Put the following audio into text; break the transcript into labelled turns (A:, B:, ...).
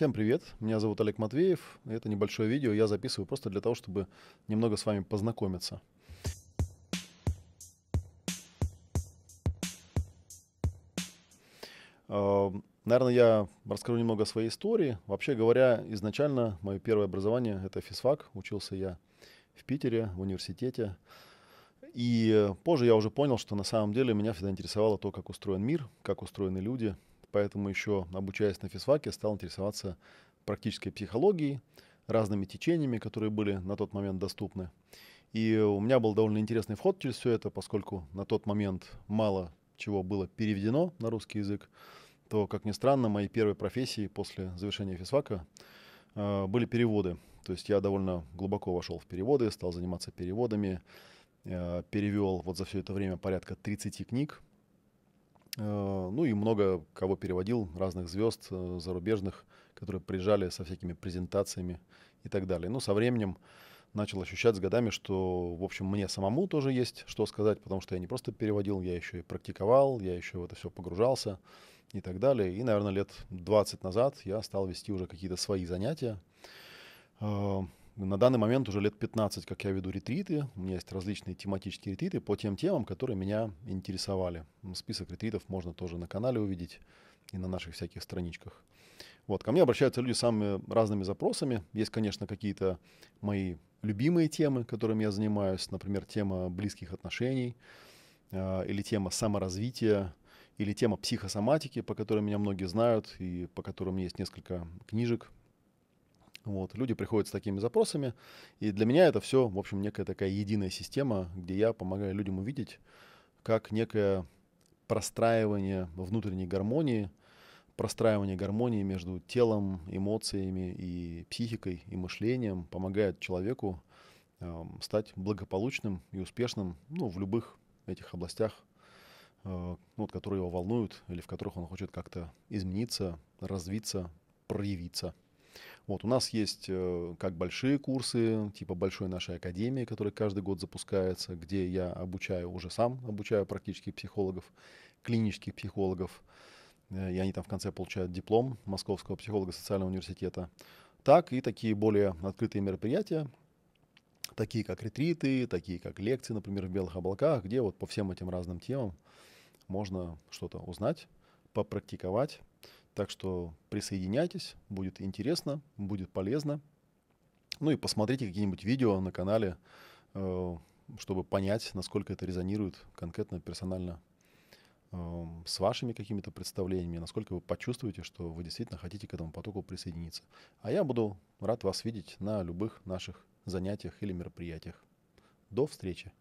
A: Всем привет, меня зовут Олег Матвеев. Это небольшое видео я записываю просто для того, чтобы немного с вами познакомиться. Э, наверное, я расскажу немного о своей истории. Вообще говоря, изначально мое первое образование – это физфак. Учился я в Питере, в университете. И позже я уже понял, что на самом деле меня всегда интересовало то, как устроен мир, как устроены люди, поэтому еще обучаясь на физфаке, стал интересоваться практической психологией, разными течениями, которые были на тот момент доступны. И у меня был довольно интересный вход через все это, поскольку на тот момент мало чего было переведено на русский язык, то, как ни странно, моей первой профессией после завершения физфака э, были переводы. То есть я довольно глубоко вошел в переводы, стал заниматься переводами, э, перевел вот за все это время порядка 30 книг Э, ну и много кого переводил, разных звезд э, зарубежных, которые приезжали со всякими презентациями и так далее. Но со временем начал ощущать с годами, что, в общем, мне самому тоже есть что сказать, потому что я не просто переводил, я еще и практиковал, я еще в это все погружался и так далее. И, наверное, лет 20 назад я стал вести уже какие-то свои занятия. Э, на данный момент уже лет 15, как я веду ретриты. У меня есть различные тематические ретриты по тем темам, которые меня интересовали. Ну, список ретритов можно тоже на канале увидеть и на наших всяких страничках. Вот, ко мне обращаются люди с самыми разными запросами. Есть, конечно, какие-то мои любимые темы, которыми я занимаюсь. Например, тема близких отношений э, или тема саморазвития или тема психосоматики, по которой меня многие знают и по которым есть несколько книжек вот. Люди приходят с такими запросами. И для меня это все, в общем, некая такая единая система, где я помогаю людям увидеть, как некое простраивание внутренней гармонии, простраивание гармонии между телом, эмоциями и психикой, и мышлением помогает человеку э, стать благополучным и успешным ну, в любых этих областях, э, ну, вот, которые его волнуют или в которых он хочет как-то измениться, развиться, проявиться. Вот у нас есть э, как большие курсы, типа большой нашей академии, которая каждый год запускается, где я обучаю, уже сам обучаю практических психологов, клинических психологов, э, и они там в конце получают диплом Московского психолога социального университета. Так и такие более открытые мероприятия, такие как ретриты, такие как лекции, например, в «Белых облаках», где вот по всем этим разным темам можно что-то узнать, попрактиковать, так что присоединяйтесь, будет интересно, будет полезно. Ну и посмотрите какие-нибудь видео на канале, э, чтобы понять, насколько это резонирует конкретно, персонально э, с вашими какими-то представлениями, насколько вы почувствуете, что вы действительно хотите к этому потоку присоединиться. А я буду рад вас видеть на любых наших занятиях или мероприятиях. До встречи!